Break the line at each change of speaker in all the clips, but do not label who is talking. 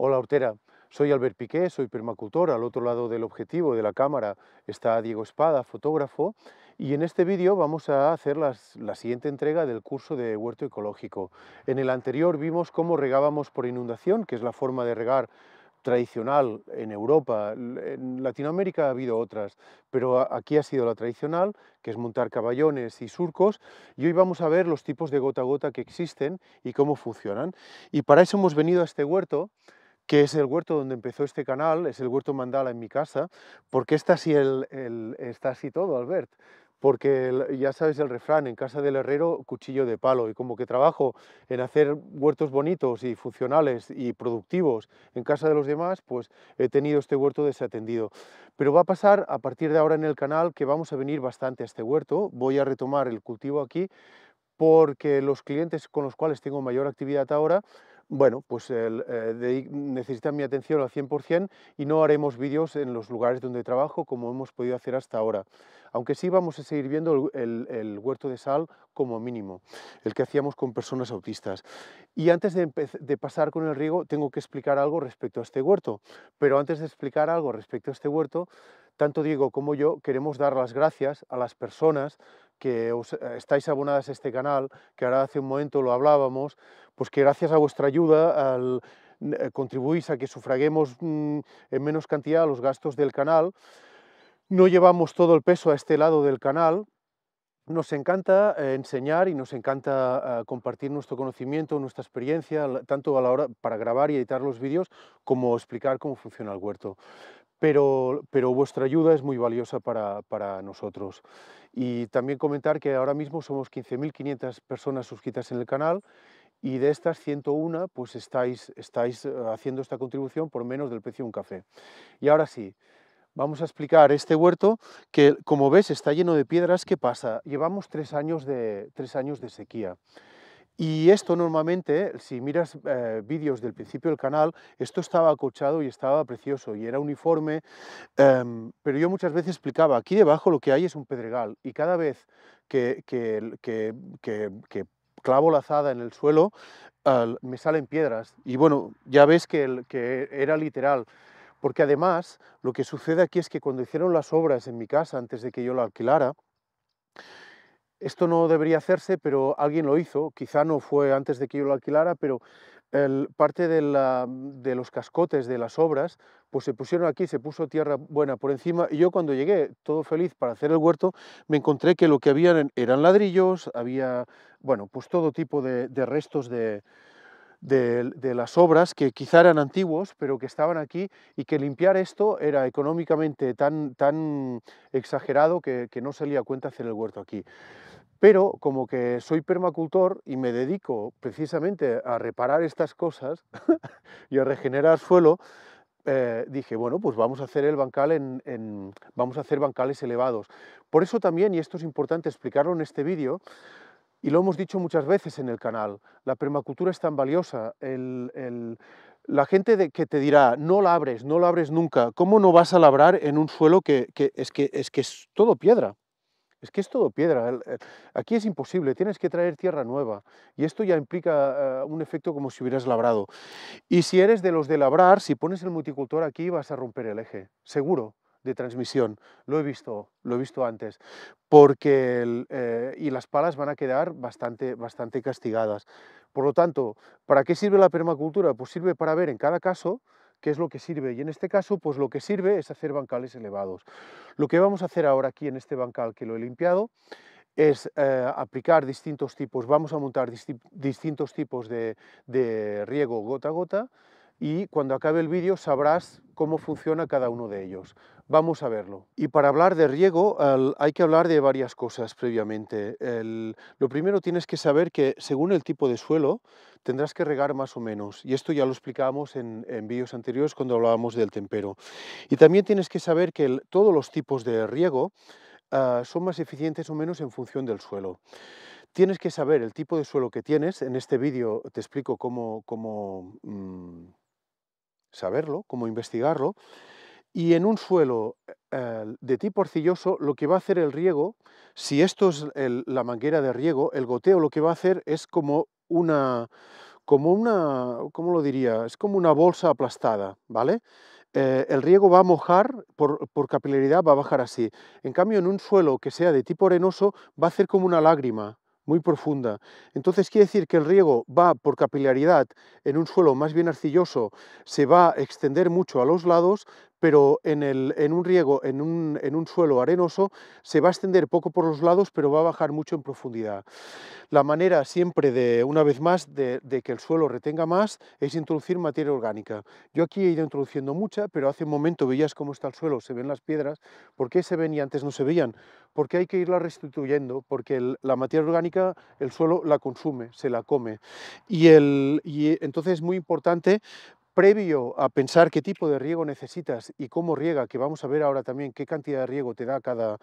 Hola, Hortera. Soy Albert Piqué, soy permacultor. Al otro lado del objetivo de la cámara está Diego Espada, fotógrafo. Y en este vídeo vamos a hacer la siguiente entrega del curso de huerto ecológico. En el anterior vimos cómo regábamos por inundación, que es la forma de regar tradicional en Europa. En Latinoamérica ha habido otras, pero aquí ha sido la tradicional, que es montar caballones y surcos. Y hoy vamos a ver los tipos de gota a gota que existen y cómo funcionan. Y para eso hemos venido a este huerto que es el huerto donde empezó este canal, es el huerto mandala en mi casa. ...porque está así, está así todo, Albert? Porque ya sabes el refrán, en casa del herrero, cuchillo de palo. Y como que trabajo en hacer huertos bonitos y funcionales y productivos en casa de los demás, pues he tenido este huerto desatendido. Pero va a pasar a partir de ahora en el canal que vamos a venir bastante a este huerto. Voy a retomar el cultivo aquí porque los clientes con los cuales tengo mayor actividad ahora bueno, pues eh, necesitan mi atención al 100% y no haremos vídeos en los lugares donde trabajo como hemos podido hacer hasta ahora aunque sí vamos a seguir viendo el, huerto de sal como mínimo, el que hacíamos con personas autistas. Y antes de, pasar con el riego, tengo que explicar algo respecto a este huerto, pero antes de explicar algo respecto a este huerto, tanto Diego como yo queremos dar las gracias a las personas que eh, estáis abonadas a este canal, que ahora hace un momento lo hablábamos, pues que gracias a vuestra ayuda al, eh, contribuís a que sufraguemos mm, en menos cantidad los gastos del canal, no llevamos todo el peso a este lado del canal. Nos encanta eh, enseñar y nos encanta eh, compartir nuestro conocimiento, nuestra experiencia, tanto a la hora para grabar y editar los vídeos como explicar cómo funciona el huerto. Pero, pero, vuestra ayuda es muy valiosa para, nosotros. Y también comentar que ahora mismo somos 15.500 personas suscritas en el canal y de estas 101 pues estáis, estáis eh, haciendo esta contribución por menos del precio de un café. Y ahora sí, vamos a explicar este huerto que, como ves, está lleno de piedras. ¿Qué pasa? Llevamos tres años de, tres años de sequía. Y esto normalmente, si miras eh, vídeos del principio del canal, esto estaba acochado y estaba precioso y era uniforme, em, pero yo muchas veces explicaba, aquí debajo lo que hay es un pedregal y cada vez que, que, que, clavo la azada en el suelo, me salen piedras. Y bueno, ya ves que, que era literal. Porque además lo que sucede aquí es que cuando hicieron las obras en mi casa antes de que yo la alquilara, esto no debería hacerse, pero alguien lo hizo, quizá no fue antes de que yo lo alquilara, pero el, parte de, los cascotes de las obras, pues se pusieron aquí, se puso tierra buena por encima, y yo cuando llegué, todo feliz para hacer el huerto, me encontré que lo que había eran ladrillos, había, bueno, pues todo tipo de restos de, de, las obras que quizá eran antiguos, pero que estaban aquí y que limpiar esto era económicamente tan, tan exagerado que, no salía a cuenta hacer el huerto aquí. Pero como que soy permacultor y me dedico precisamente a reparar estas cosas y a regenerar suelo, eh, dije, bueno, pues vamos a hacer el bancal en, vamos a hacer bancales elevados. Por eso también, y esto es importante explicarlo en este vídeo, y lo hemos dicho muchas veces en el canal, la permacultura es tan valiosa. la gente de, que te dirá, no la abres, no la abres nunca, ¿cómo no vas a labrar en un suelo que, es, que es, que, es todo piedra? Es que es todo piedra. aquí es imposible, tienes que traer tierra nueva. Y esto ya implica eh, un efecto como si hubieras labrado. Y si eres de los de labrar, si pones el multicultor aquí vas a romper el eje, seguro de transmisión. Lo he visto, lo he visto antes. Porque eh, y las palas van a quedar bastante, bastante castigadas. Por lo tanto, ¿para qué sirve la permacultura? Pues sirve para ver en cada caso qué es lo que sirve. Y en este caso, pues lo que sirve es hacer bancales elevados. Lo que vamos a hacer ahora aquí en este bancal que lo he limpiado es eh, aplicar distintos tipos, vamos a montar distintos tipos de, de riego gota a gota y cuando acabe el vídeo sabrás cómo funciona cada uno de ellos. Vamos a verlo. Y para hablar de riego hay que hablar de varias cosas previamente. lo primero tienes que saber que según el tipo de suelo tendrás que regar más o menos. Y esto ya lo explicábamos en, en vídeos anteriores cuando hablábamos del tempero. Y también tienes que saber que todos los tipos de riego ah, son más eficientes o menos en función del suelo. Tienes que saber el tipo de suelo que tienes. En este vídeo te explico cómo, mm, saberlo, cómo investigarlo. Y en un suelo eh, de tipo arcilloso, lo que va a hacer el riego, si esto es la manguera de riego, el goteo lo que va a hacer es como una, como una, ¿cómo lo diría? Es como una bolsa aplastada, ¿vale? Eh, el riego va a mojar, por, por, capilaridad va a bajar así. En cambio, en un suelo que sea de tipo arenoso, va a hacer como una lágrima muy profunda. Entonces quiere decir que el riego va por capilaridad en un suelo más bien arcilloso, se va a extender mucho a los lados, pero en, el, en un riego, en un, suelo arenoso, se va a extender poco por los lados, pero va a bajar mucho en profundidad. La manera siempre de, una vez más, de, que el suelo retenga más es introducir materia orgánica. Yo aquí he ido introduciendo mucha, pero hace un momento veías cómo está el suelo, se ven las piedras. ¿Por qué se ven y antes no se veían? Porque hay que irla restituyendo, porque la materia orgánica el suelo la consume, se la come. Y, el, y entonces es muy importante previo a pensar qué tipo de riego necesitas y cómo riega, que vamos a ver ahora también qué cantidad de riego te da cada,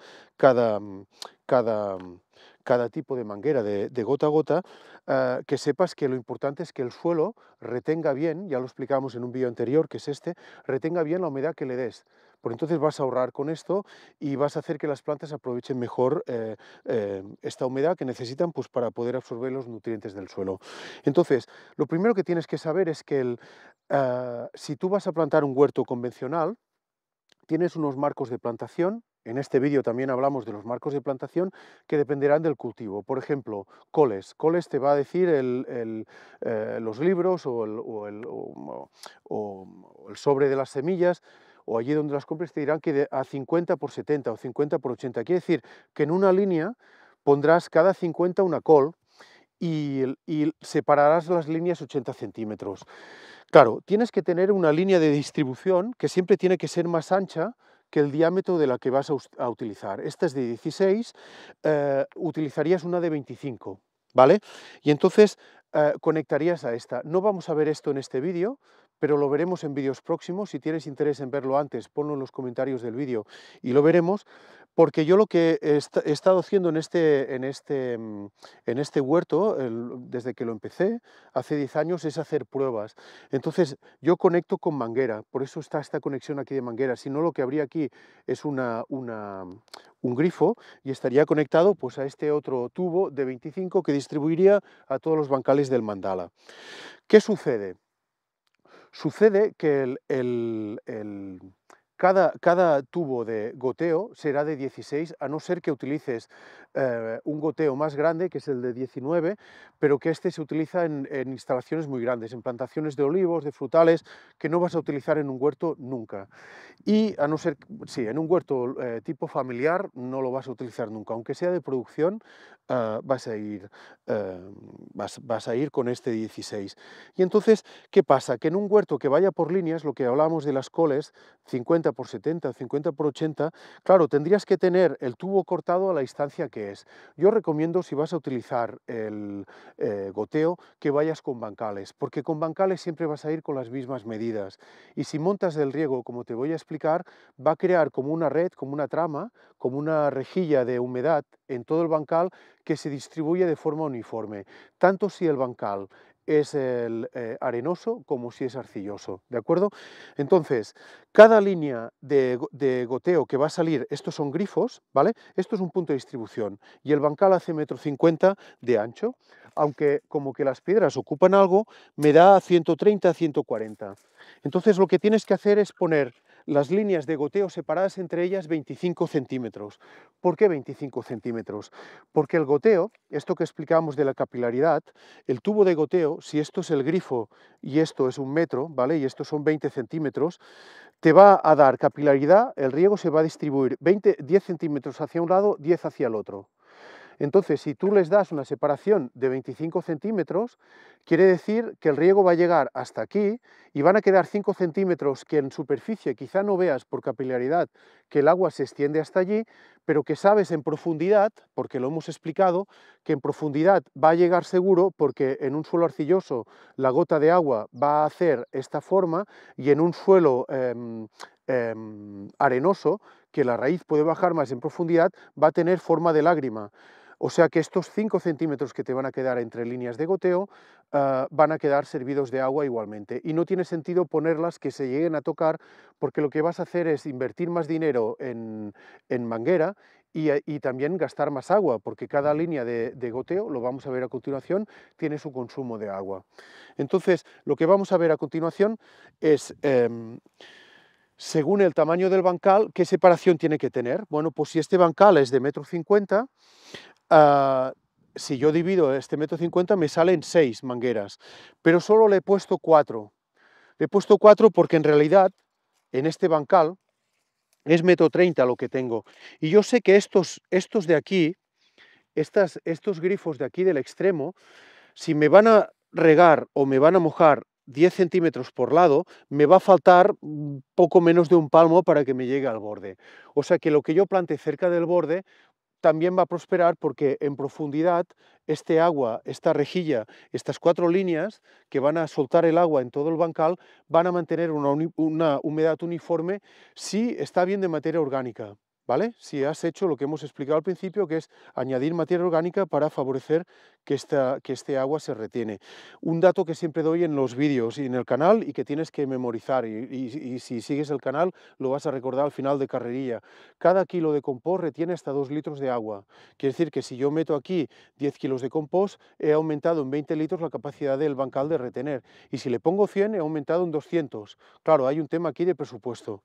mm, mm, tipo de manguera de, gota a gota, ah, que sepas que lo importante es que el suelo retenga bien, ya lo explicamos en un vídeo anterior, que es este, retenga bien la humedad que le des. Pues entonces vas a ahorrar con esto y vas a hacer que las plantas aprovechen mejor eh, eh, esta humedad que necesitan pues, para poder absorber los nutrientes del suelo. Entonces, lo primero que tienes que saber es que ah, si tú vas a plantar un huerto convencional, tienes unos marcos de plantación en este vídeo también hablamos de los marcos de plantación que dependerán del cultivo. Por ejemplo, coles. Coles te va a decir eh, los libros o el sobre de las semillas o allí donde las compres te dirán que a 50 por 70 o 50 por 80. Quiere decir que en una línea pondrás cada 50 una col y, separarás las líneas 80 centímetros. Claro, tienes que tener una línea de distribución que siempre tiene que ser más ancha que el diámetro de la que vas a, utilizar. Esta es de 16, eh, utilizarías una de 25, ¿vale? Y entonces eh, conectarías a esta. No vamos a ver esto en este vídeo, pero lo veremos en vídeos próximos. Si tienes interés en verlo antes, ponlo en los comentarios del vídeo y lo veremos, porque yo lo que he, estado haciendo en este, en este, mm, en este huerto, desde que lo empecé, hace 10 años, es hacer pruebas. Entonces yo conecto con manguera, por eso está esta conexión aquí de manguera. Si no, lo que habría aquí es una, mm, un grifo y estaría conectado pues, a este otro tubo de 25 que distribuiría a todos los bancales del mandala. ¿Qué sucede? Sucede que el, cada, cada, tubo de goteo será de 16, a no ser que utilices eh, un goteo más grande, que es el de 19, pero que este se utiliza en, instalaciones muy grandes, en plantaciones de olivos, de frutales, que no vas a utilizar en un huerto nunca. Y a no ser, sí, en un huerto eh, tipo familiar no lo vas a utilizar nunca, aunque sea de producción, ah, vas, a ir, eh, vas, a ir con este 16. Y entonces, ¿qué pasa? Que en un huerto que vaya por líneas, lo que hablábamos de las coles, 50 por 70 50 por 80, claro, tendrías que tener el tubo cortado a la distancia que yo recomiendo si vas a utilizar el eh, goteo que vayas con bancales, porque con bancales siempre vas a ir con las mismas medidas. Y si montas del riego, como te voy a explicar, va a crear como una red, como una trama, como una rejilla de humedad en todo el bancal que se distribuye de forma uniforme. Tanto si el bancal es el, eh, arenoso como si es arcilloso, ¿de acuerdo? Entonces, cada línea de, de, goteo que va a salir, estos son grifos, ¿vale? Esto es un punto de distribución y el bancal hace metro cincuenta de ancho, aunque como que las piedras ocupan algo, me da 130, 140. Entonces lo que tienes que hacer es poner las líneas de goteo separadas entre ellas 25 centímetros. ¿Por qué 25 centímetros? Porque el goteo, esto que explicábamos de la capilaridad, el tubo de goteo, si esto es el grifo y esto es un metro, ¿vale? Y estos son 20 centímetros, te va a dar capilaridad, el riego se va a distribuir 20, 10 centímetros hacia un lado, 10 hacia el otro. Entonces, si tú les das una separación de 25 centímetros, quiere decir que el riego va a llegar hasta aquí y van a quedar 5 centímetros que en superficie quizá no veas por capilaridad que el agua se extiende hasta allí, pero que sabes en profundidad, porque lo hemos explicado, que en profundidad va a llegar seguro porque en un suelo arcilloso la gota de agua va a hacer esta forma y en un suelo em, em, arenoso, que la raíz puede bajar más en profundidad, va a tener forma de lágrima. O sea que estos 5 centímetros que te van a quedar entre líneas de goteo ah, van a quedar servidos de agua igualmente. Y no tiene sentido ponerlas que se lleguen a tocar porque lo que vas a hacer es invertir más dinero en, manguera eh, y, también gastar más agua, porque cada línea de, goteo, lo vamos a ver a continuación, tiene su consumo de agua. Entonces, lo que vamos a ver a continuación es... Em, según el tamaño del bancal, ¿qué separación tiene que tener? Bueno, pues si este bancal es de metro cincuenta, Ah, si yo divido este metro cincuenta me salen seis mangueras, pero solo le he puesto cuatro. Le he puesto cuatro porque en realidad en este bancal es metro treinta lo que tengo. Y yo sé que estos, estos de aquí, estas, estos grifos de aquí del extremo, si me van a regar o me van a mojar 10 centímetros por lado, me va a faltar poco menos de un palmo para que me llegue al borde. O sea que lo que yo plante cerca del borde también va a prosperar porque en profundidad este agua, esta rejilla, estas cuatro líneas que van a soltar el agua en todo el bancal van a mantener una, una humedad uniforme si está bien de materia orgánica. Si has hecho lo que hemos explicado al principio, que es añadir materia orgánica para favorecer que, esta, que este agua se retiene. Un dato que siempre doy en los vídeos y en el canal y que tienes que memorizar, y, si sigues el canal lo vas a recordar al final de carrerilla. Cada kilo de compost retiene hasta 2 litros de agua. Quiere decir que si yo meto aquí 10 kilos de compost, he aumentado en 20 litros la capacidad del bancal de retener. Y si le pongo 100, he aumentado en 200. Claro, hay un tema aquí de presupuesto.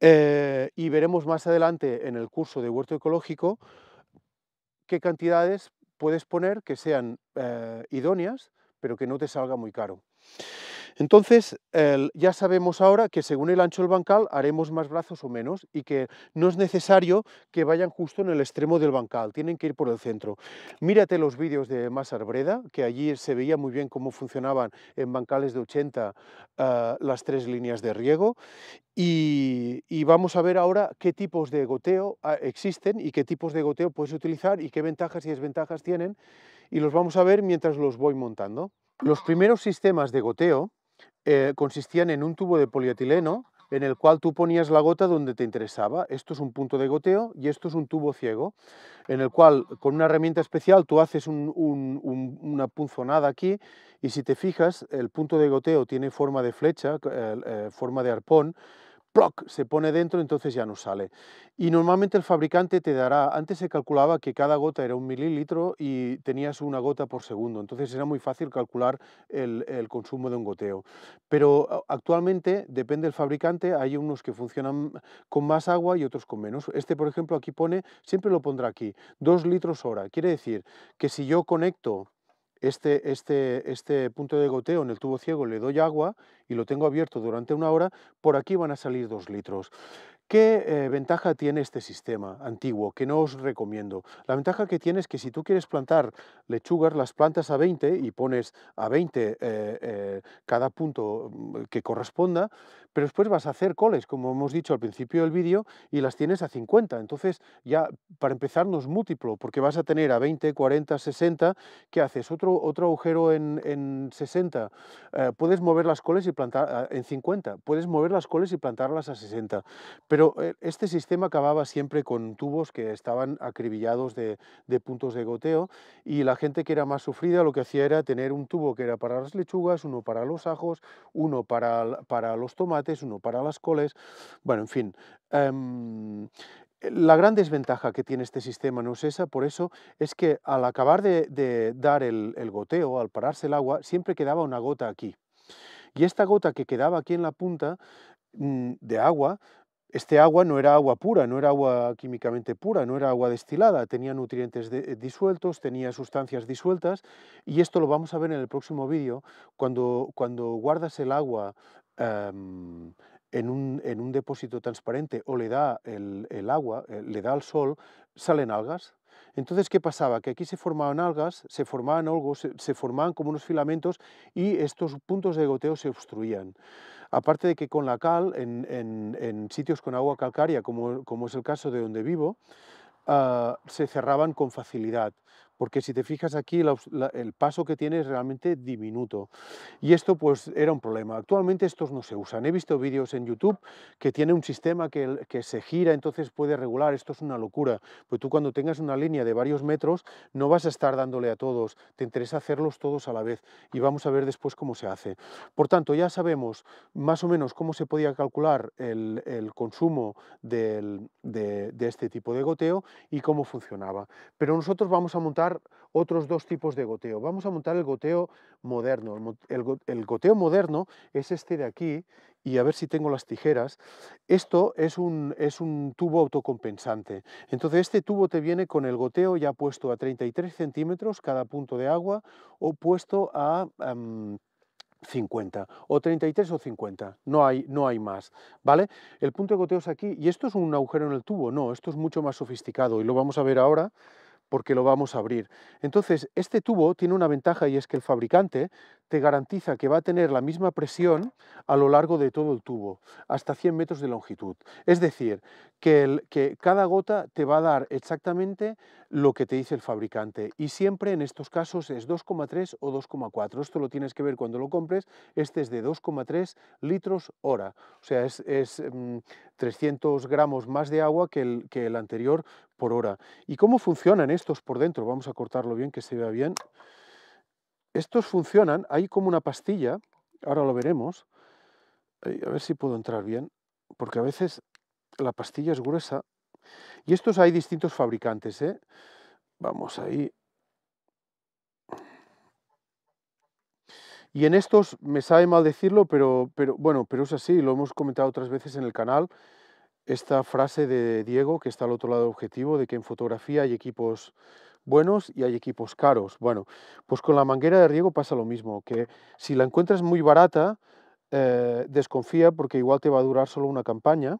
Eh, y veremos más adelante en el curso de huerto ecológico qué cantidades puedes poner que sean eh, idóneas, pero que no te salga muy caro. Entonces, ya sabemos ahora que según el ancho del bancal haremos más brazos o menos y que no es necesario que vayan justo en el extremo del bancal, tienen que ir por el centro. Mírate los vídeos de Más Arbreda, que allí se veía muy bien cómo funcionaban en bancales de 80 ah, las tres líneas de riego y, y, vamos a ver ahora qué tipos de goteo ah, existen y qué tipos de goteo puedes utilizar y qué ventajas y desventajas tienen y los vamos a ver mientras los voy montando. Los primeros sistemas de goteo eh, consistían en un tubo de polietileno en el cual tú ponías la gota donde te interesaba. Esto es un punto de goteo y esto es un tubo ciego, en el cual con una herramienta especial tú haces una punzonada aquí y si te fijas el punto de goteo tiene forma de flecha, eh, eh, forma de arpón, se pone dentro, entonces ya no sale. Y normalmente el fabricante te dará, antes se calculaba que cada gota era un mililitro y tenías una gota por segundo, entonces era muy fácil calcular el, consumo de un goteo. Pero actualmente, depende del fabricante, hay unos que funcionan con más agua y otros con menos. Este, por ejemplo, aquí pone, siempre lo pondrá aquí, 2 litros hora. Quiere decir que si yo conecto este, este, este, punto de goteo en el tubo ciego, le doy agua y lo tengo abierto durante una hora, por aquí van a salir dos litros. ¿Qué eh, ventaja tiene este sistema antiguo que no os recomiendo? La ventaja que tiene es que si tú quieres plantar lechugas, las plantas a 20 y pones a 20 eh, eh, cada punto mm, que corresponda, pero después vas a hacer coles, como hemos dicho al principio del vídeo, y las tienes a 50. Entonces, ya para empezar, no múltiplo, porque vas a tener a 20, 40, 60. ¿Qué haces? Otro, otro agujero en, 60. Eh, puedes mover las coles y plantar ah, en 50. Puedes mover las coles y plantarlas a 60. Pero eh, este sistema acababa siempre con tubos que estaban acribillados de, puntos de goteo, y la gente que era más sufrida lo que hacía era tener un tubo que era para las lechugas, uno para los ajos, uno para, para los tomates uno para las coles, bueno, en fin. Em, la gran desventaja que tiene este sistema no es esa, por eso es que al acabar de, dar el, goteo, al pararse el agua, siempre quedaba una gota aquí. Y esta gota que quedaba aquí en la punta mm, de agua, este agua no era agua pura, no era agua químicamente pura, no era agua destilada, tenía nutrientes eh, disueltos, tenía sustancias disueltas y esto lo vamos a ver en el próximo vídeo, cuando, cuando guardas el agua Em, en, un, depósito transparente o le da el, agua, eh, le da el sol, salen algas. Entonces, ¿qué pasaba? Que aquí se formaban algas, se formaban olgos, se, formaban como unos filamentos y estos puntos de goteo se obstruían. Aparte de que con la cal, en, sitios con agua calcárea, como, es el caso de donde vivo, ah, se cerraban con facilidad porque si te fijas aquí el paso que tiene es realmente diminuto y esto pues era un problema. Actualmente estos no se usan. He visto vídeos en YouTube que tiene un sistema que, que se gira, entonces puede regular. Esto es una locura, pues tú cuando tengas una línea de varios metros no vas a estar dándole a todos, te interesa hacerlos todos a la vez y vamos a ver después cómo se hace. Por tanto, ya sabemos más o menos cómo se podía calcular el, consumo de, de este tipo de goteo y cómo funcionaba. Pero nosotros vamos a montar otros dos tipos de goteo. Vamos a montar el goteo moderno. El, goteo moderno es este de aquí, y a ver si tengo las tijeras. Esto es un, es un tubo autocompensante. Entonces este tubo te viene con el goteo ya puesto a 33 centímetros cada punto de agua o puesto a... 50 o 33 o 50, no hay, no hay más, ¿vale? El punto de goteo es aquí, y esto es un agujero en el tubo, no, esto es mucho más sofisticado y lo vamos a ver ahora porque lo vamos a abrir. Entonces, este tubo tiene una ventaja y es que el fabricante te garantiza que va a tener la misma presión a lo largo de todo el tubo, hasta 100 metros de longitud. Es decir, que, cada gota te va a dar exactamente lo que te dice el fabricante y siempre en estos casos es 2,3 o 2,4. Esto lo tienes que ver cuando lo compres, este es de 2,3 litros hora. O sea, es mm, 300 gramos más de agua que el, que el anterior por hora. ¿Y cómo funcionan estos por dentro? Vamos a cortarlo bien, que se vea bien. Estos funcionan, hay como una pastilla, ahora lo veremos, eh, a ver si puedo entrar bien, porque a veces la pastilla es gruesa. Y estos hay distintos fabricantes, ¿eh? Vamos ahí, Y en estos, me sabe mal decirlo, pero, bueno, pero es así, lo hemos comentado otras veces en el canal, esta frase de Diego, que está al otro lado del objetivo, de que en fotografía hay equipos buenos y hay equipos caros. Bueno, pues con la manguera de riego pasa lo mismo, que si la encuentras muy barata, eh, desconfía porque igual te va a durar solo una campaña,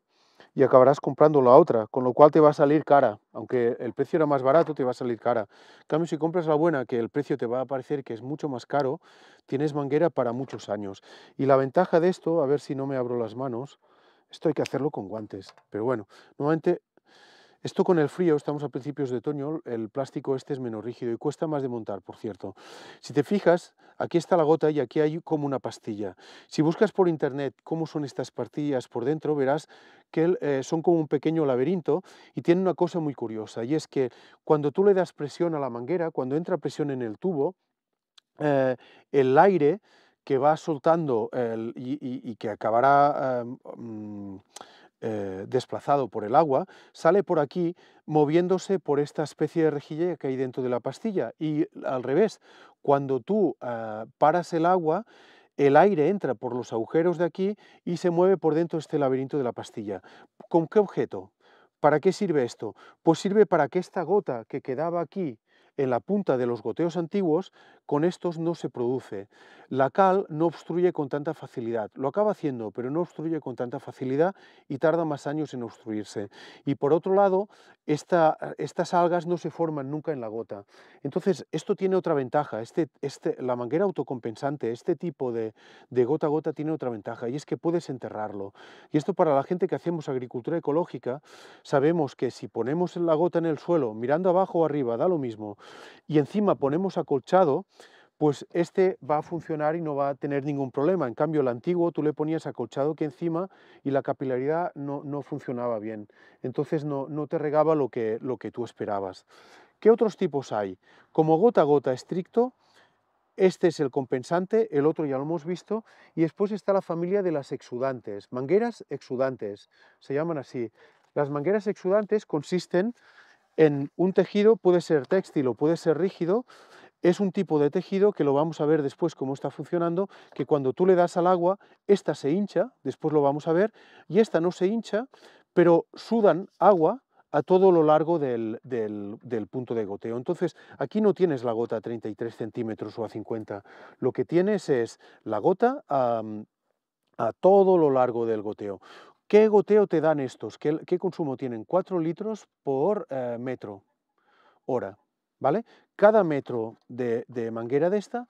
y acabarás comprando la otra, con lo cual te va a salir cara. Aunque el precio era más barato, te va a salir cara. En cambio, si compras la buena, que el precio te va a parecer que es mucho más caro, tienes manguera para muchos años. Y la ventaja de esto, a ver si no me abro las manos, esto hay que hacerlo con guantes. Pero bueno, nuevamente esto con el frío, estamos a principios de otoño, el plástico este es menos rígido y cuesta más de montar, por cierto. Si te fijas, aquí está la gota y aquí hay como una pastilla. Si buscas por internet cómo son estas pastillas por dentro, verás que eh, son como un pequeño laberinto y tienen una cosa muy curiosa y es que cuando tú le das presión a la manguera, cuando entra presión en el tubo, eh, el aire que va soltando y, que acabará... Eh, mm, eh, desplazado por el agua, sale por aquí moviéndose por esta especie de rejilla que hay dentro de la pastilla. Y al revés, cuando tú ah, paras el agua, el aire entra por los agujeros de aquí y se mueve por dentro de este laberinto de la pastilla. ¿Con qué objeto? ¿Para qué sirve esto? Pues sirve para que esta gota que quedaba aquí en la punta de los goteos antiguos con estos no se produce. La cal no obstruye con tanta facilidad, lo acaba haciendo, pero no obstruye con tanta facilidad y tarda más años en obstruirse. Y por otro lado, estas algas no se forman nunca en la gota. Entonces, esto tiene otra ventaja, este, este, la manguera autocompensante, este tipo de, de gota a gota tiene otra ventaja y es que puedes enterrarlo. Y esto para la gente que hacemos agricultura ecológica, sabemos que si ponemos la gota en el suelo, mirando abajo o arriba, da lo mismo, y encima ponemos acolchado, pues este va a funcionar y no va a tener ningún problema. En cambio, el antiguo tú le ponías acolchado que encima y la capilaridad no, funcionaba bien. Entonces no, te regaba lo que, lo que tú esperabas. ¿Qué otros tipos hay? Como gota a gota estricto, este es el compensante, el otro ya lo hemos visto, y después está la familia de las exudantes, mangueras exudantes, se llaman así. Las mangueras exudantes consisten en un tejido, puede ser textil o puede ser rígido, es un tipo de tejido que lo vamos a ver después cómo está funcionando, que cuando tú le das al agua, esta se hincha, después lo vamos a ver, y esta no se hincha, pero sudan agua a todo lo largo del, del, punto de goteo. Entonces, aquí no tienes la gota a 33 centímetros o a 50, lo que tienes es la gota a, a todo lo largo del goteo. ¿Qué goteo te dan estos? ¿Qué, consumo tienen? 4 litros por eh, metro hora. ¿vale? Cada metro de, de manguera de esta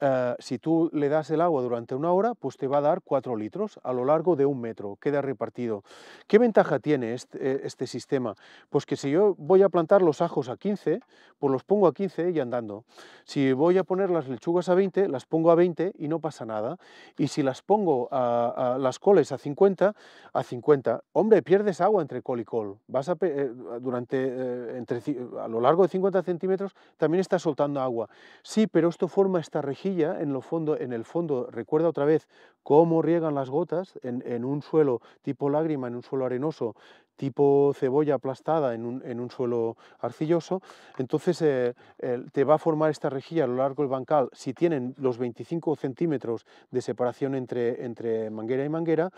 eh, si tú le das el agua durante una hora, pues te va a dar 4 litros a lo largo de un metro, queda repartido. ¿Qué ventaja tiene eh, este, sistema? Pues que si yo voy a plantar los ajos a 15, pues los pongo a 15 y andando. Si voy a poner las lechugas a 20, las pongo a 20 y no pasa nada. Y si las pongo a, las coles a 50, a 50, hombre, pierdes agua entre col y col. Vas a, eh, durante, entre, a lo largo de 50 centímetros también estás soltando agua. Sí, pero esto forma esta región en, lo fondo, en el fondo, recuerda otra vez cómo riegan las gotas en un suelo tipo lágrima, en un suelo arenoso, tipo cebolla aplastada en un, suelo arcilloso, entonces eh, te va a formar esta rejilla a lo largo del bancal, si tienen los 25 centímetros de separación entre, entre manguera y manguera,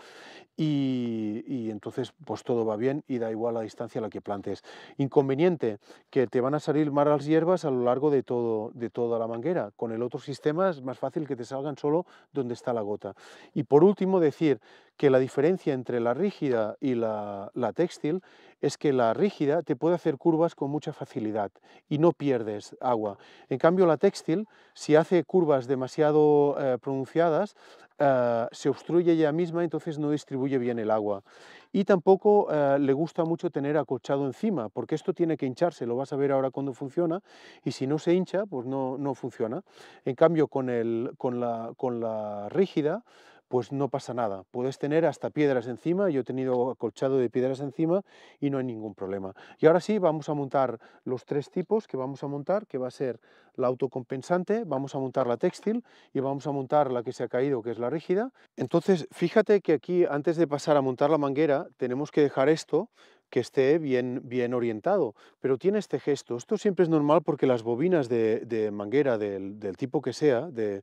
y, entonces pues todo va bien y da igual la distancia a la que plantes. Inconveniente, que te van a salir las hierbas a lo largo de, todo, de toda la manguera, con el otro sistema es más fácil que te salgan solo donde está la gota. Y por último decir que la diferencia entre la rígida y la, textil es que la rígida te puede hacer curvas con mucha facilidad y no pierdes agua. En cambio, la textil, si hace curvas demasiado eh, pronunciadas, eh, se obstruye ella misma, entonces no distribuye bien el agua. Y tampoco eh, le gusta mucho tener acochado encima, porque esto tiene que hincharse, lo vas a ver ahora cuando funciona, y si no se hincha, pues no, funciona. En cambio, con la rígida, pues no pasa nada. Puedes tener hasta piedras encima, yo he tenido acolchado de piedras encima y no hay ningún problema. Y ahora sí, vamos a montar los tres tipos que vamos a montar, que va a ser la autocompensante, vamos a montar la textil y vamos a montar la que se ha caído, que es la rígida. Entonces, fíjate que aquí, antes de pasar a montar la manguera, tenemos que dejar esto que esté bien, bien orientado, pero tiene este gesto. Esto siempre es normal porque las bobinas de, manguera, del, tipo que sea, de,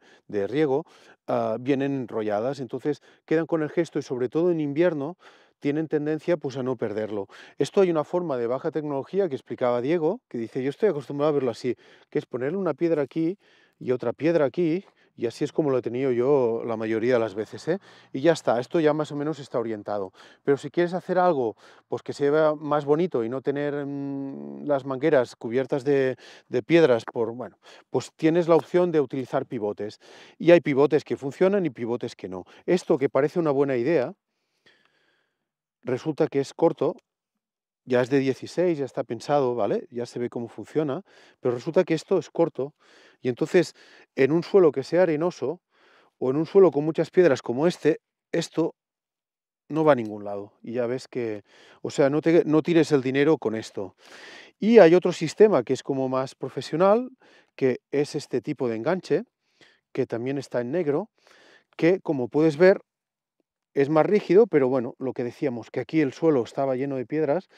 riego, ah, vienen enrolladas, entonces quedan con el gesto y sobre todo en invierno tienen tendencia pues, a no perderlo. Esto hay una forma de baja tecnología que explicaba Diego, que dice, yo estoy acostumbrado a verlo así, que es ponerle una piedra aquí y otra piedra aquí y así es como lo he tenido yo la mayoría de las veces. ¿eh? Y ya está, esto ya más o menos está orientado. Pero si quieres hacer algo pues que se vea más bonito y no tener mm, las mangueras cubiertas de, piedras, por, bueno, pues tienes la opción de utilizar pivotes. Y hay pivotes que funcionan y pivotes que no. Esto que parece una buena idea, resulta que es corto ya es de 16, ya está pensado, ¿vale? Ya se ve cómo funciona, pero resulta que esto es corto y entonces en un suelo que sea arenoso o en un suelo con muchas piedras como este, esto no va a ningún lado y ya ves que, o sea, no, no tires el dinero con esto. Y hay otro sistema que es como más profesional, que es este tipo de enganche, que también está en negro, que como puedes ver es más rígido, pero bueno, lo que decíamos, que aquí el suelo estaba lleno de piedras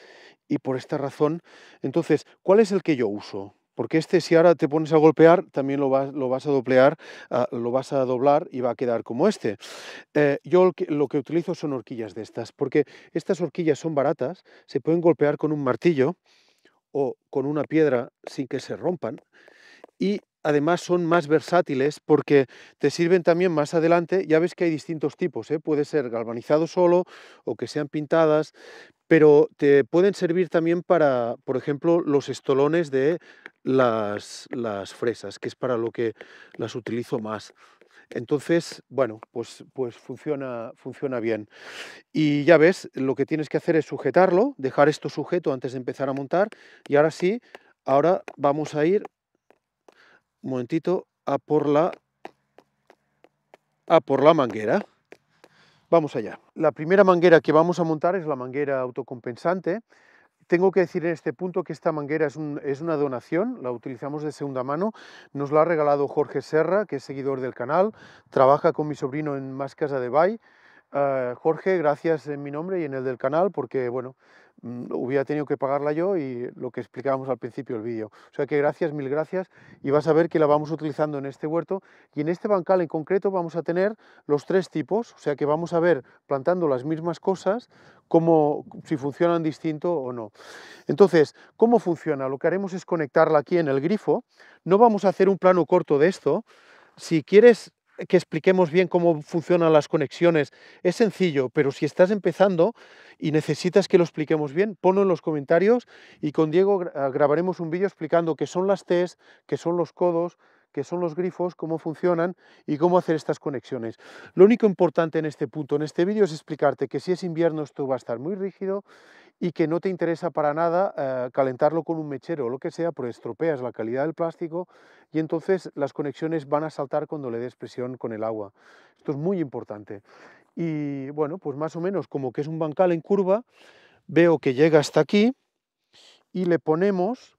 y por esta razón, entonces, ¿cuál es el que yo uso? Porque este, si ahora te pones a golpear, también lo vas, lo vas a doblear ah, lo vas a doblar y va a quedar como este. Eh, yo lo que, utilizo son horquillas de estas, porque estas horquillas son baratas, se pueden golpear con un martillo o con una piedra sin que se rompan y además son más versátiles porque te sirven también más adelante, ya ves que hay distintos tipos, ¿eh? puede ser galvanizado solo o que sean pintadas, pero te pueden servir también para, por ejemplo, los estolones de las, las fresas, que es para lo que las utilizo más. Entonces, bueno, pues, pues funciona, funciona bien. Y ya ves, lo que tienes que hacer es sujetarlo, dejar esto sujeto antes de empezar a montar. Y ahora sí, ahora vamos a ir un momentito, a por la, a por la manguera. Vamos allá. La primera manguera que vamos a montar es la manguera autocompensante. Tengo que decir en este punto que esta manguera es, es, una donación, la utilizamos de segunda mano, nos la ha regalado Jorge Serra, que es seguidor del canal, trabaja con mi sobrino en Más Casa de Bay, Ah, Jorge, gracias en mi nombre y en el del canal, porque bueno, mm, hubiera tenido que pagarla yo y lo que explicábamos al principio del vídeo. O sea que gracias, mil gracias, y vas a ver que la vamos utilizando en este huerto, y en este bancal en concreto vamos a tener los tres tipos, o sea que vamos a ver plantando las mismas cosas, como, si funcionan distinto o no. Entonces, ¿cómo funciona? Lo que haremos es conectarla aquí en el grifo, no vamos a hacer un plano corto de esto, si quieres que expliquemos bien cómo funcionan las conexiones. Es sencillo, pero si estás empezando y necesitas que lo expliquemos bien, ponlo en los comentarios y con Diego grabaremos un vídeo explicando qué son las T's, qué son los codos, qué son los grifos, cómo funcionan y cómo hacer estas conexiones. Lo único importante en este punto, en este vídeo, es explicarte que si es invierno esto va a estar muy rígido y que no te interesa para nada eh, calentarlo con un mechero o lo que sea, porque estropeas la calidad del plástico y entonces las conexiones van a saltar cuando le des presión con el agua. Esto es muy importante. Y bueno, pues más o menos como que es un bancal en curva, veo que llega hasta aquí y le ponemos,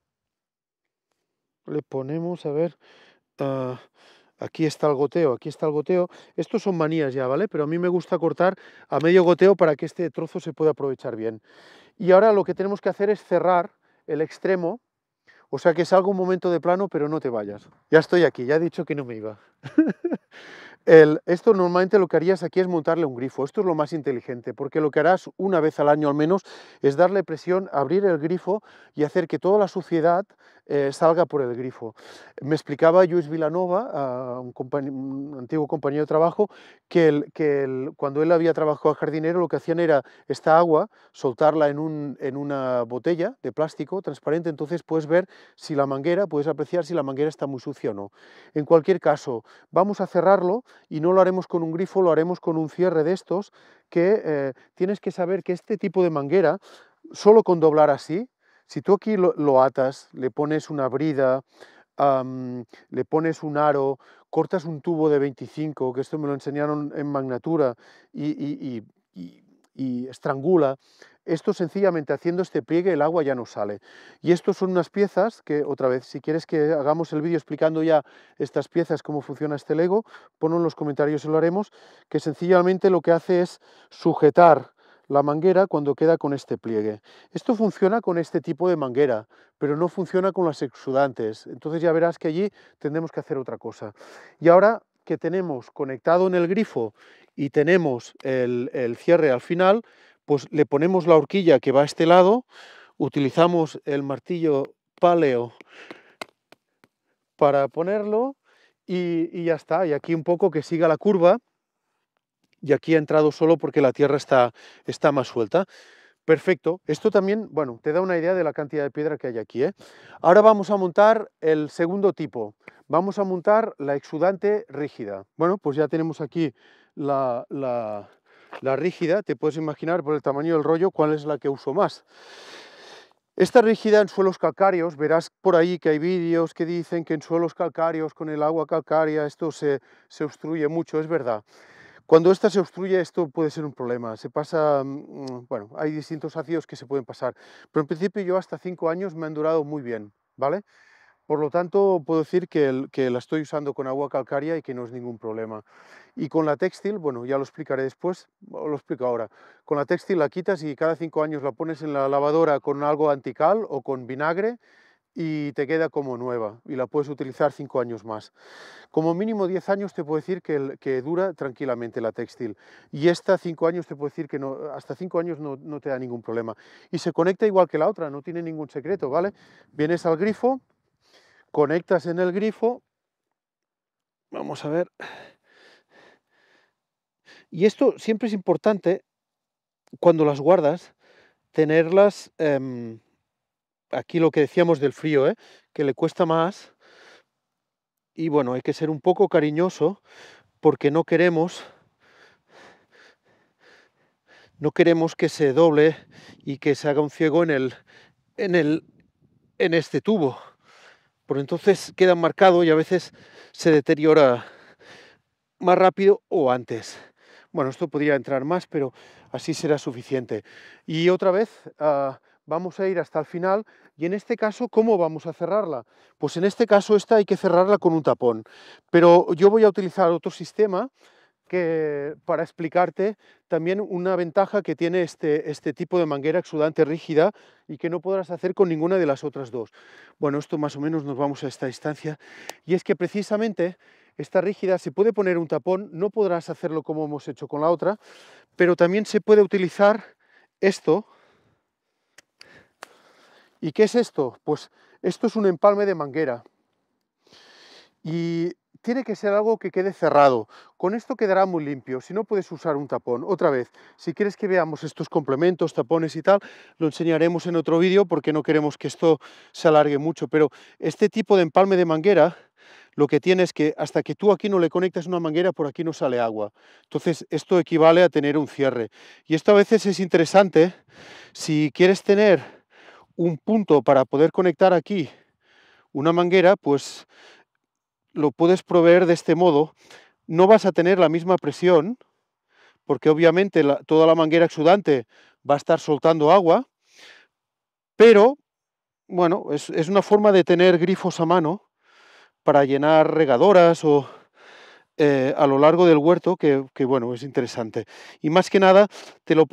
le ponemos, a ver, aquí está el goteo, aquí está el goteo. Estos son manías ya, ¿vale? Pero a mí me gusta cortar a medio goteo para que este trozo se pueda aprovechar bien. Y ahora lo que tenemos que hacer es cerrar el extremo, o sea que salga un momento de plano, pero no te vayas. Ya estoy aquí, ya he dicho que no me iba. el, esto normalmente lo que harías aquí es montarle un grifo, esto es lo más inteligente, porque lo que harás una vez al año al menos es darle presión, abrir el grifo y hacer que toda la suciedad eh, salga por el grifo. Me explicaba Luis Vilanova, un, antiguo compañero de trabajo, que, cuando él había trabajado al jardinero lo que hacían era esta agua soltarla en, un, en una botella de plástico transparente, entonces puedes ver si la manguera, puedes apreciar si la manguera está muy sucia o no. En cualquier caso, vamos a cerrarlo y no lo haremos con un grifo, lo haremos con un cierre de estos que eh, tienes que saber que este tipo de manguera, solo con doblar así, si tú aquí lo, atas, le pones una brida, le pones un aro, cortas un tubo de 25, que esto me lo enseñaron en magnatura, y, y estrangula, esto sencillamente haciendo este pliegue el agua ya no sale. Y estos son unas piezas que, otra vez, si quieres que hagamos el vídeo explicando ya estas piezas, cómo funciona este Lego, ponlo en los comentarios y lo haremos, que sencillamente lo que hace es sujetar la manguera cuando queda con este pliegue. Esto funciona con este tipo de manguera, pero no funciona con las exudantes. Entonces ya verás que allí tendremos que hacer otra cosa. Y ahora que tenemos conectado en el grifo y tenemos el, cierre al final, pues le ponemos la horquilla que va a este lado, utilizamos el martillo paleo para ponerlo y ya está. Y aquí un poco que siga la curva y aquí ha entrado solo porque la tierra está, está más suelta. Perfecto. Esto también, bueno, te da una idea de la cantidad de piedra que hay aquí. ¿eh? Ahora vamos a montar el segundo tipo. Vamos a montar la exudante rígida. Bueno, pues ya tenemos aquí la, rígida. Te puedes imaginar por el tamaño del rollo cuál es la que uso más. Esta rígida en suelos calcáreos, verás por ahí que hay vídeos que dicen que en suelos calcáreos con el agua calcárea esto se obstruye mucho, es verdad. Cuando esta se obstruye, esto puede ser un problema. Se pasa, mm, bueno, hay distintos ácidos que se pueden pasar, pero en principio yo hasta 5 años me han durado muy bien, ¿vale? Por lo tanto, puedo decir que, que, la estoy usando con agua calcárea y que no es ningún problema. Y con la textil, bueno, ya lo explicaré después, lo explico ahora. Con la textil la quitas y cada cinco años la pones en la lavadora con algo antical o con vinagre y te queda como nueva y la puedes utilizar cinco años más. Como mínimo 10 años te puedo decir que, dura tranquilamente la textil y esta cinco años te puedo decir que no, hasta cinco años no, no, te da ningún problema. Y se conecta igual que la otra, no tiene ningún secreto, ¿vale? Vienes al grifo, conectas en el grifo, vamos a ver. Y esto siempre es importante cuando las guardas, tenerlas... Em, aquí lo que decíamos del frío, ¿eh? que le cuesta más. Y bueno, hay que ser un poco cariñoso porque no queremos no queremos que se doble y que se haga un ciego en el en el en este tubo. Por entonces queda marcado y a veces se deteriora más rápido o antes. Bueno, esto podría entrar más, pero así será suficiente. Y otra vez ah, vamos a ir hasta el final y en este caso, ¿cómo vamos a cerrarla? Pues en este caso esta hay que cerrarla con un tapón. Pero yo voy a utilizar otro sistema que, para explicarte también una ventaja que tiene este, este tipo de manguera exudante rígida y que no podrás hacer con ninguna de las otras dos. Bueno, esto más o menos nos vamos a esta distancia. Y es que precisamente esta rígida, se puede poner un tapón, no podrás hacerlo como hemos hecho con la otra, pero también se puede utilizar esto, ¿Y qué es esto? Pues esto es un empalme de manguera. Y tiene que ser algo que quede cerrado. Con esto quedará muy limpio, si no puedes usar un tapón. Otra vez, si quieres que veamos estos complementos, tapones y tal, lo enseñaremos en otro vídeo porque no queremos que esto se alargue mucho, pero este tipo de empalme de manguera lo que tiene es que hasta que tú aquí no le conectas una manguera, por aquí no sale agua. Entonces esto equivale a tener un cierre. Y esto a veces es interesante si quieres tener un punto para poder conectar aquí una manguera, pues lo puedes proveer de este modo. No vas a tener la misma presión, porque obviamente toda la manguera exudante va a estar soltando agua, pero bueno, es una forma de tener grifos a mano para llenar regadoras o eh, a lo largo del huerto, que, bueno, es interesante. Y más que nada, te lo,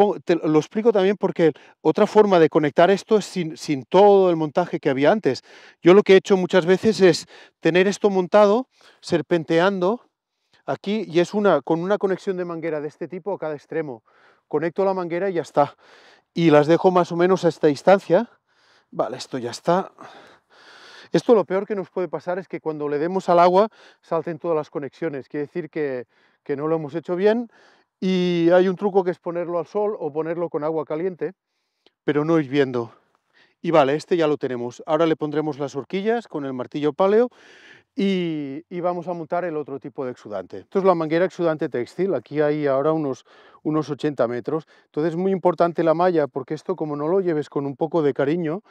lo explico también porque otra forma de conectar esto es sin, sin, todo el montaje que había antes. Yo lo que he hecho muchas veces es tener esto montado, serpenteando aquí, y es una con una conexión de manguera de este tipo a cada extremo. Conecto la manguera y ya está. Y las dejo más o menos a esta distancia. Vale, esto ya está. Esto lo peor que nos puede pasar es que cuando le demos al agua salten todas las conexiones, quiere decir que, no lo hemos hecho bien y hay un truco que es ponerlo al sol o ponerlo con agua caliente, pero no viendo. Y vale, este ya lo tenemos. Ahora le pondremos las horquillas con el martillo paleo y, vamos a montar el otro tipo de exudante. Esto es la manguera exudante textil, aquí hay ahora unos, unos 80 metros, entonces es muy importante la malla porque esto como no lo lleves con un poco de cariño,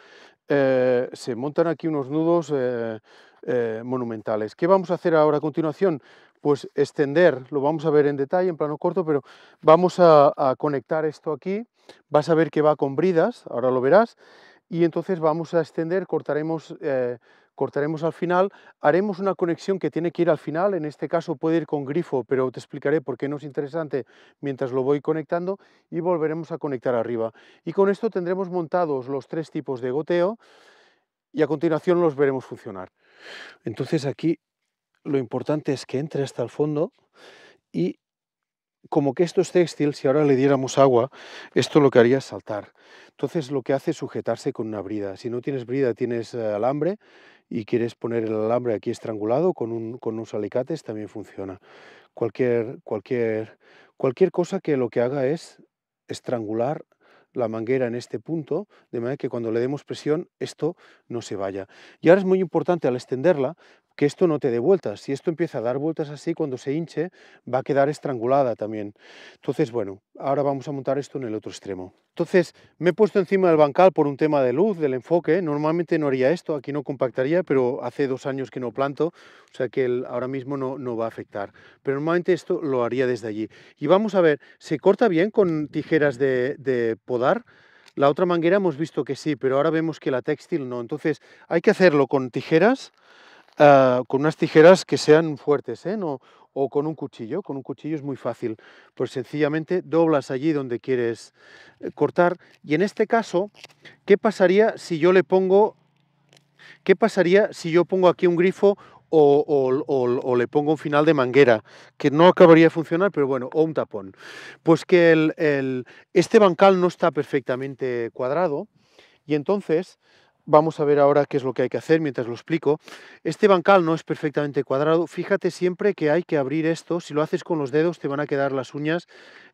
eh, se montan aquí unos nudos eh, eh, monumentales. ¿Qué vamos a hacer ahora a continuación? Pues extender, lo vamos a ver en detalle, en plano corto, pero vamos a, conectar esto aquí, vas a ver que va con bridas, ahora lo verás, y entonces vamos a extender, cortaremos cortaremos al final, haremos una conexión que tiene que ir al final, en este caso puede ir con grifo, pero te explicaré por qué no es interesante mientras lo voy conectando y volveremos a conectar arriba. Y con esto tendremos montados los tres tipos de goteo y a continuación los veremos funcionar. Entonces aquí lo importante es que entre hasta el fondo y como que esto es textil, si ahora le diéramos agua, esto lo que haría es saltar. Entonces lo que hace es sujetarse con una brida. Si no tienes brida, tienes eh, alambre y quieres poner el alambre aquí estrangulado con, un, con unos alicates, también funciona. Cualquier, cualquier, cualquier cosa que lo que haga es estrangular la manguera en este punto, de manera que cuando le demos presión esto no se vaya. Y ahora es muy importante al extenderla que esto no te dé vueltas. Si esto empieza a dar vueltas así, cuando se hinche, va a quedar estrangulada también. Entonces, bueno, ahora vamos a montar esto en el otro extremo. Entonces, me he puesto encima del bancal por un tema de luz, del enfoque. Normalmente no haría esto, aquí no compactaría, pero hace dos años que no planto, o sea que ahora mismo no, no va a afectar. Pero normalmente esto lo haría desde allí. Y vamos a ver, ¿se corta bien con tijeras de, de podar? La otra manguera hemos visto que sí, pero ahora vemos que la textil no. Entonces, hay que hacerlo con tijeras, Ah, con unas tijeras que sean fuertes, ¿eh? o con un cuchillo. Con un cuchillo es muy fácil. Pues sencillamente doblas allí donde quieres eh, cortar. Y en este caso, ¿qué pasaría si yo le pongo... ¿Qué pasaría si yo pongo aquí un grifo o, le pongo un final de manguera, que no acabaría de funcionar, pero bueno, o un tapón. Pues que el, este bancal no está perfectamente cuadrado y entonces Vamos a ver ahora qué es lo que hay que hacer mientras lo explico. Este bancal no es perfectamente cuadrado. Fíjate siempre que hay que abrir esto. Si lo haces con los dedos te van a quedar las uñas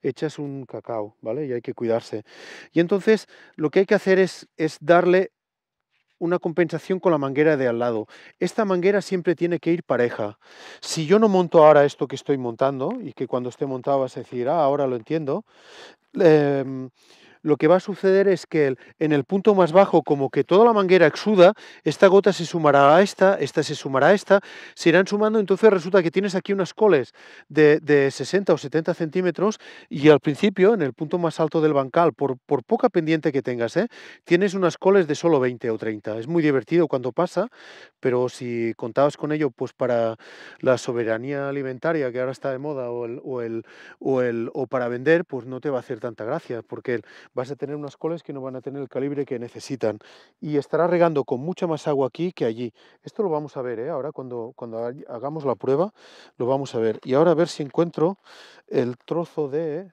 hechas un cacao, ¿vale? Y hay que cuidarse. Y entonces lo que hay que hacer es, es darle una compensación con la manguera de al lado. Esta manguera siempre tiene que ir pareja. Si yo no monto ahora esto que estoy montando y que cuando esté montado vas a decir, ah, ahora lo entiendo, em, lo que va a suceder es que en el punto más bajo, como que toda la manguera exuda, esta gota se sumará a esta, esta se sumará a esta, se irán sumando, entonces resulta que tienes aquí unas coles de, 60 o 70 centímetros y al principio, en el punto más alto del bancal, por, por poca pendiente que tengas, ¿eh? tienes unas coles de solo 20 o 30. Es muy divertido cuando pasa, pero si contabas con ello pues para la soberanía alimentaria que ahora está de moda o, o, o para vender, pues no te va a hacer tanta gracia, porque el, vas a tener unas coles que no van a tener el calibre que necesitan y estará regando con mucha más agua aquí que allí. Esto lo vamos a ver, ¿eh? ahora cuando, cuando hagamos la prueba lo vamos a ver. Y ahora a ver si encuentro el trozo de,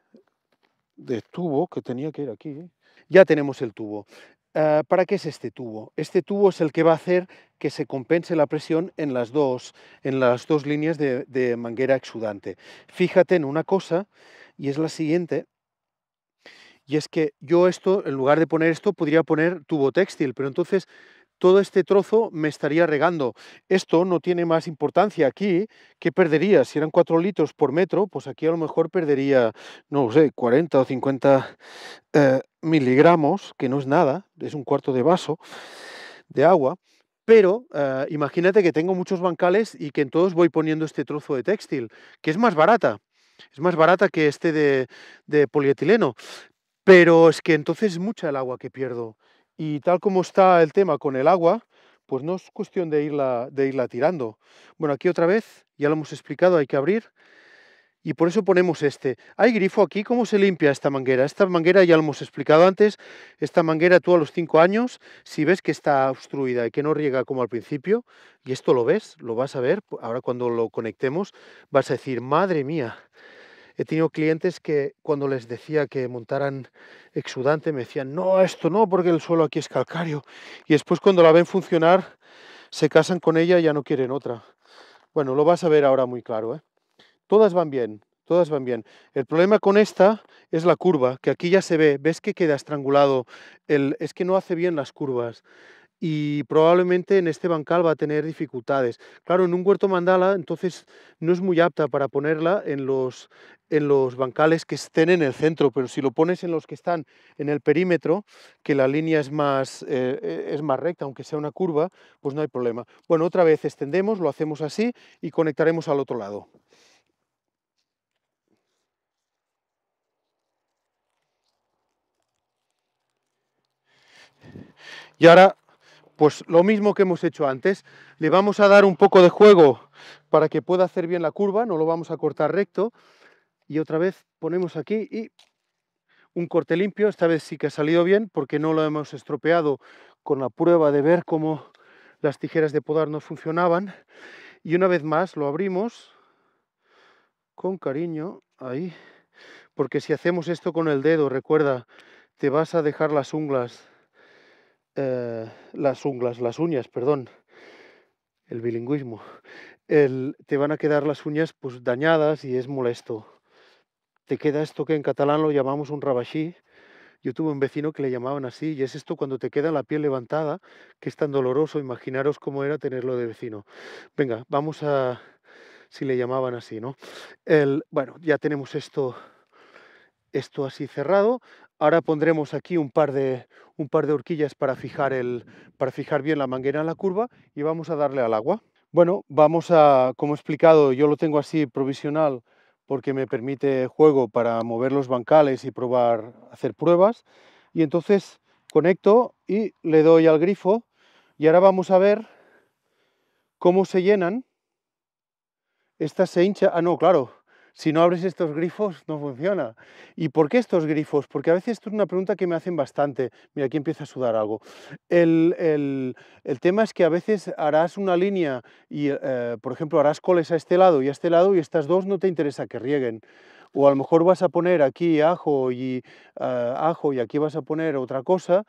de tubo que tenía que ir aquí. ¿eh? Ya tenemos el tubo. Ah, ¿Para qué es este tubo? Este tubo es el que va a hacer que se compense la presión en las dos, en las dos líneas de manguera exudante. Fíjate en una cosa, y es la siguiente, y es que yo esto, en lugar de poner esto, podría poner tubo textil, pero entonces todo este trozo me estaría regando. Esto no tiene más importancia aquí. que perdería? Si eran 4 litros por metro, pues aquí a lo mejor perdería, no sé, 40 o 50 eh, miligramos, que no es nada, es un cuarto de vaso de agua. Pero eh, imagínate que tengo muchos bancales y que en todos voy poniendo este trozo de textil, que es más barata. Es más barata que este de, de polietileno. Pero es que entonces es mucha el agua que pierdo. Y tal como está el tema con el agua, pues no es cuestión de irla, de irla tirando. Bueno, aquí otra vez, ya lo hemos explicado, hay que abrir. Y por eso ponemos este. Hay grifo aquí, ¿cómo se limpia esta manguera? Esta manguera ya lo hemos explicado antes. Esta manguera tú a los cinco años, si ves que está obstruida y que no riega como al principio, y esto lo ves, lo vas a ver, ahora cuando lo conectemos, vas a decir, madre mía, he tenido clientes que cuando les decía que montaran exudante me decían, no, esto no, porque el suelo aquí es calcáreo. Y después cuando la ven funcionar, se casan con ella y ya no quieren otra. Bueno, lo vas a ver ahora muy claro. ¿eh? Todas van bien, todas van bien. El problema con esta es la curva, que aquí ya se ve, ves que queda estrangulado, el, es que no hace bien las curvas y probablemente en este bancal va a tener dificultades. Claro, en un huerto mandala entonces no es muy apta para ponerla en los, en los bancales que estén en el centro, pero si lo pones en los que están en el perímetro, que la línea es más, eh, eh, es más recta, aunque sea una curva, pues no hay problema. Bueno, otra vez extendemos, lo hacemos así y conectaremos al otro lado. Y ahora pues lo mismo que hemos hecho antes, le vamos a dar un poco de juego para que pueda hacer bien la curva, no lo vamos a cortar recto, y otra vez ponemos aquí y un corte limpio, esta vez sí que ha salido bien porque no lo hemos estropeado con la prueba de ver cómo las tijeras de podar no funcionaban, y una vez más lo abrimos con cariño, ahí, porque si hacemos esto con el dedo, recuerda, te vas a dejar las unglas eh, las unglas, las uñas, perdón, el bilingüismo, te van a quedar las uñas pues dañadas y es molesto. Te queda esto que en catalán lo llamamos un rabashi. Yo tuve un vecino que le llamaban así y es esto cuando te queda la piel levantada, que es tan doloroso, imaginaros cómo era tenerlo de vecino. Venga, vamos a si le llamaban así, ¿no? bueno, ya tenemos esto esto así cerrado. Ahora pondremos aquí un par de, un par de horquillas para fijar, el, para fijar bien la manguera en la curva y vamos a darle al agua. Bueno, vamos a, como he explicado, yo lo tengo así provisional porque me permite juego para mover los bancales y probar, hacer pruebas. Y entonces conecto y le doy al grifo y ahora vamos a ver cómo se llenan. Esta se hincha, ah no, claro, si no abres estos grifos, no funciona. ¿Y por qué estos grifos? Porque a veces esto es una pregunta que me hacen bastante. Mira, aquí empieza a sudar algo. El, tema es que a veces harás una línea y, eh, por ejemplo, harás coles a este lado y a este lado y estas dos no te interesa que rieguen o a lo mejor vas a poner aquí ajo y eh, ajo y aquí vas a poner otra cosa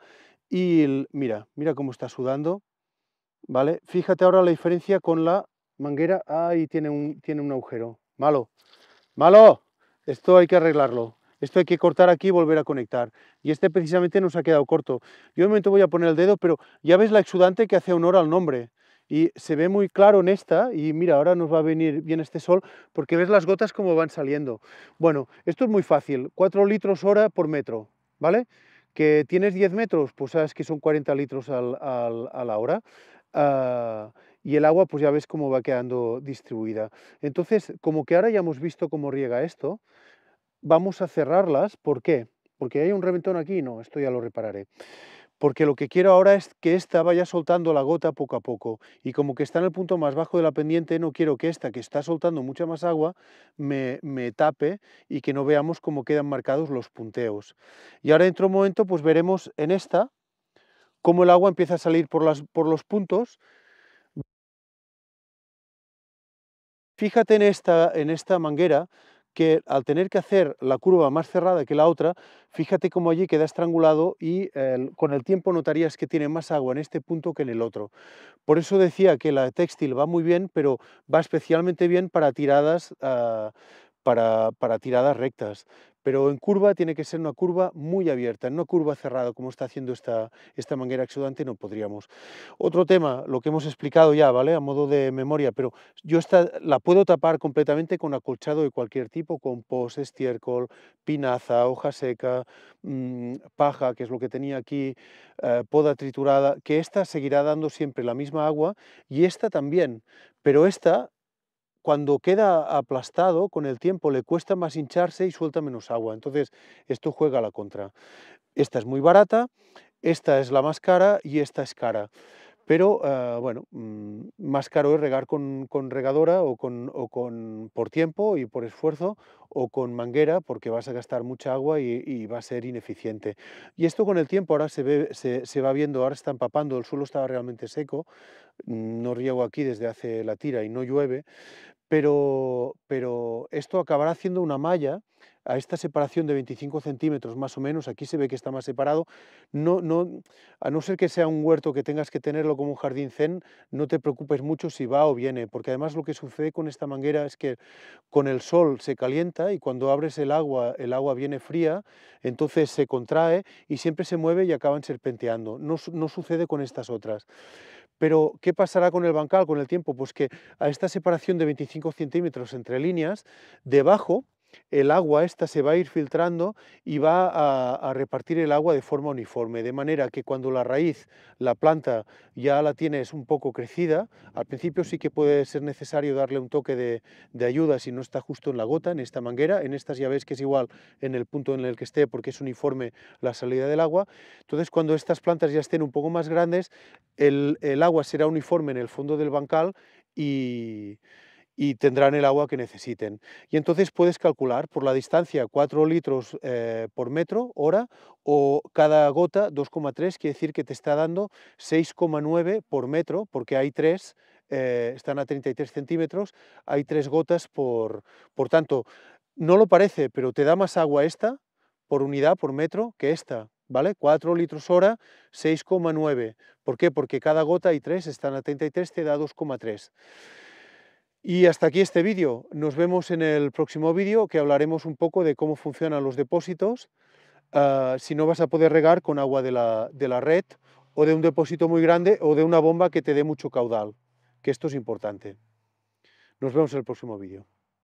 y mira, mira cómo está sudando, ¿vale? Fíjate ahora la diferencia con la manguera, ahí tiene un, tiene un agujero, malo. Malo, esto hay que arreglarlo. Esto hay que cortar aquí y volver a conectar. Y este precisamente nos ha quedado corto. Yo de momento voy a poner el dedo, pero ya ves la exudante que hace honor al nombre. Y se ve muy claro en esta, y mira, ahora nos va a venir bien este sol, porque ves las gotas como van saliendo. Bueno, esto es muy fácil, 4 litros hora por metro, ¿vale? Que tienes 10 metros, pues sabes que son 40 litros al, al, a la hora. Ah, y el agua pues ya ves cómo va quedando distribuida. Entonces, como que ahora ya hemos visto cómo riega esto, vamos a cerrarlas, ¿por qué? Porque hay un reventón aquí, no, esto ya lo repararé. Porque lo que quiero ahora es que esta vaya soltando la gota poco a poco y como que está en el punto más bajo de la pendiente, no quiero que esta que está soltando mucha más agua me, tape y que no veamos cómo quedan marcados los punteos. Y ahora dentro de un momento pues veremos en esta cómo el agua empieza a salir por, las, por los puntos Fíjate en esta, en esta manguera que al tener que hacer la curva más cerrada que la otra, fíjate cómo allí queda estrangulado y eh, con el tiempo notarías que tiene más agua en este punto que en el otro. Por eso decía que la textil va muy bien, pero va especialmente bien para tiradas, ah, para tiradas rectas pero en curva tiene que ser una curva muy abierta, no curva cerrada como está haciendo esta, esta manguera exudante, no podríamos. Otro tema, lo que hemos explicado ya, ¿vale? A modo de memoria, pero yo esta la puedo tapar completamente con acolchado de cualquier tipo, con pos, estiércol, pinaza, hoja seca, mm, paja, que es lo que tenía aquí, eh, poda triturada, que esta seguirá dando siempre la misma agua y esta también, pero esta cuando queda aplastado con el tiempo le cuesta más hincharse y suelta menos agua. Entonces esto juega a la contra. Esta es muy barata, esta es la más cara y esta es cara. Pero, ah, bueno, mm, más caro es regar con, regadora o con, por tiempo y por esfuerzo o con manguera porque vas a gastar mucha agua y, va a ser ineficiente. Y esto con el tiempo ahora se, se, se, va viendo, ahora está empapando, el suelo estaba realmente seco, mm, no riego aquí desde hace la tira y no llueve, pero, esto acabará haciendo una malla a esta separación de 25 centímetros más o menos, aquí se ve que está más separado, no, no, a no ser que sea un huerto que tengas que tenerlo como un jardín zen, no te preocupes mucho si va o viene, porque además lo que sucede con esta manguera es que con el sol se calienta y cuando abres el agua, el agua viene fría, entonces se contrae y siempre se mueve y acaban serpenteando. No, no sucede con estas otras. Pero, ¿qué pasará con el bancal con el tiempo? Pues que a esta separación de 25 centímetros entre líneas, debajo el agua esta se va a ir filtrando y va a, repartir el agua de forma uniforme, de manera que cuando la raíz, la planta, ya la tienes un poco crecida, al principio sí que puede ser necesario darle un toque de, ayuda si no está justo en la gota, en esta manguera, en estas ya ves que es igual en el punto en el que esté porque es uniforme la salida del agua, entonces cuando estas plantas ya estén un poco más grandes, el, el agua será uniforme en el fondo del bancal y y tendrán el agua que necesiten. Y entonces puedes calcular por la distancia 4 litros eh, por metro hora o cada gota 2,3, quiere decir que te está dando 6,9 por metro, porque hay 3, eh, están a 33 centímetros, hay 3 gotas por, por tanto. No lo parece, pero te da más agua esta por unidad, por metro, que esta, ¿vale? 4 litros hora, 6,9. ¿Por qué? Porque cada gota y 3 están a 33, te da 2,3. Y hasta aquí este vídeo. Nos vemos en el próximo vídeo que hablaremos un poco de cómo funcionan los depósitos, ah, si no vas a poder regar con agua de la, de la red o de un depósito muy grande o de una bomba que te dé mucho caudal, que esto es importante. Nos vemos en el próximo vídeo.